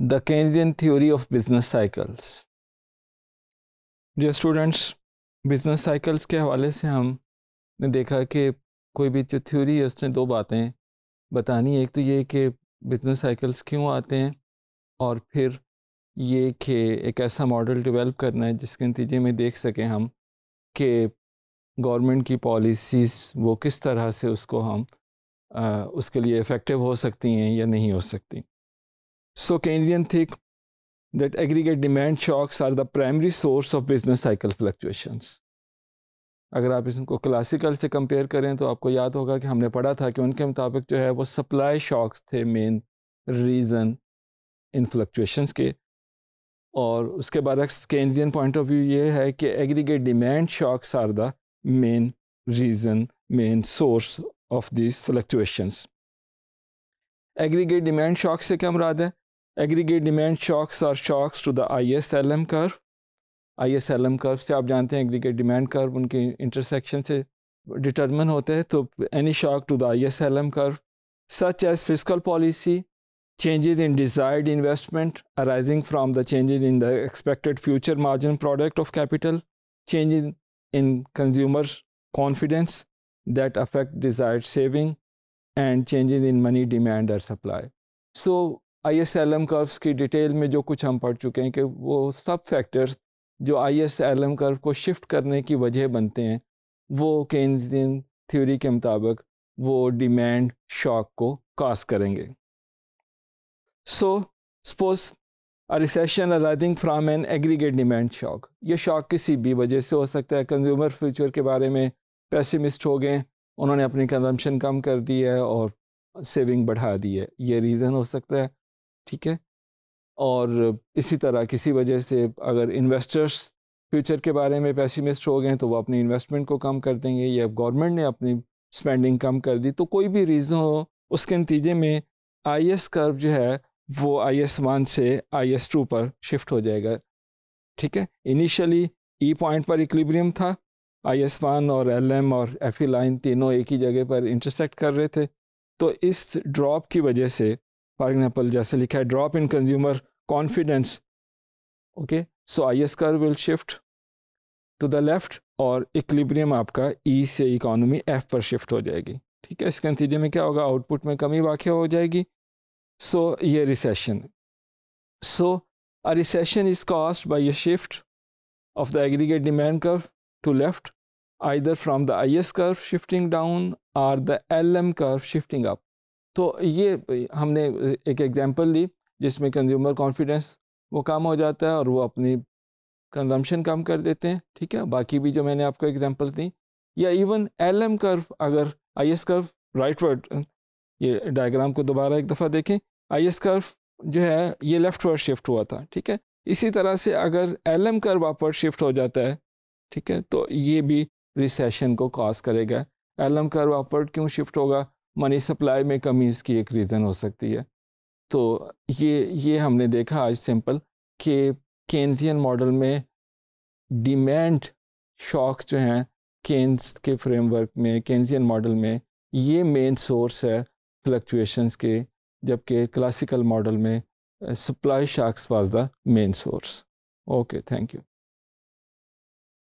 The Keynesian theory of business cycles. जो students business cycles के हवाले से हमने देखा कि कोई भी जो थ्योरी है उसने दो बातें बतानी एक तो ये कि बिजनेस साइकिल्स क्यों आते हैं और फिर ये कि एक ऐसा मॉडल डेवलप करना है जिसके नतीजे में देख सकें हम कि गवर्नमेंट की पॉलिसीज़ वो किस तरह से उसको हम आ, उसके लिए इफ़ेक्टिव हो सकती हैं या नहीं हो सकती So Keynesian think that aggregate demand shocks are the primary source of business cycle fluctuations. अगर आप इसको क्लासिकल से कंपेयर करें तो आपको याद होगा कि हमने पढ़ा था कि उनके मुताबिक जो है वो सप्लाई शॉक्स थे मेन रीज़न इन फ्लक्चुएशंस के और उसके बरक्स केंद्रियन पॉइंट ऑफ व्यू ये है कि aggregate demand shocks are the main reason main source of this fluctuations aggregate demand shock से क्या मुराद है Aggregate demand shocks are shocks to the ISLM curve. ISLM curve I S L M curve से आप जानते हैं aggregate demand curve उनके intersection से determine होते हैं तो any shock to the I S changes in desired investment arising from the changes in the expected future margin product of capital, changes in consumer confidence that affect desired saving, and changes in money demand or supply. So I S L M curves की detail में जो कुछ हम पढ़ चुके हैं कि वो सब फैक्टर्स जो I S L M curve को शिफ्ट करने की वजह बनते हैं वो केंद्र थ्योरी के मुताबिक वो डिमांड शॉक को कास करेंगे so suppose recession arising from an aggregate demand shock ये शॉक किसी भी वजह से हो सकता है कंज्यूमर फ्यूचर के बारे में पैसिमिस्ट हो गए उन्होंने अपनी कंजम्पशन कम कर दी है और सेविंग बढ़ा दी है ये रीज़न हो सकता है ठीक है और इसी तरह किसी वजह से अगर इन्वेस्टर्स फ्यूचर के बारे में पैसिमिस्ट हो गए तो वो अपनी इन्वेस्टमेंट को कम कर देंगे या गवर्नमेंट ने अपनी स्पेंडिंग कम कर दी तो कोई भी रीज़न हो उसके नतीजे में आई एस कर्व जो है वो आई एस वन से आई एस टू पर शिफ्ट हो जाएगा ठीक है इनिशियली ई पॉइंट पर इक्लिब्रियम था आई एस वन और एल एम और एफ ई लाइन तीनों एक ही जगह पर इंटरसेक्ट कर रहे थे तो इस ड्रॉप की वजह से फॉर एग्जाम्पल जैसे लिखा है drop in consumer confidence okay so I S curve will shift to the left और इक्लिब्रियम आपका ई e से इकोनॉमी एफ पर शिफ्ट हो जाएगी ठीक है इसके नतीजे में क्या होगा आउटपुट में कमी वाक़ हो जाएगी सो ये recession so a recession is caused by a shift of the aggregate demand curve to left either the I S IS shifting down or the L M curve shifting up तो ये हमने एक example ली जिसमें consumer confidence वो कम हो जाता है और वो अपनी कंजम्पशन कम कर देते हैं ठीक है बाकी भी जो मैंने आपको एग्जांपल दी या इवन एल एम कर्व अगर I S curve rightward ये डायग्राम को दोबारा एक दफ़ा देखें आई एस कर्व जो है ये लेफ्ट वर्ड शिफ्ट हुआ था ठीक है इसी तरह से अगर L M curve upward shift हो जाता है ठीक है तो ये भी रिसेशन को कॉज करेगा एल एम कर्व अपवर्ड क्यों शिफ्ट होगा मनी सप्लाई में कमी इसकी एक रीज़न हो सकती है तो ये ये हमने देखा आज सिंपल कि केन्जियन मॉडल में डिमांड शॉक्स जो हैं केन्स के फ्रेमवर्क में केन्जियन मॉडल में ये मेन सोर्स है फ्लक्चुएशंस के जबकि क्लासिकल मॉडल में supply shocks was the main source okay thank you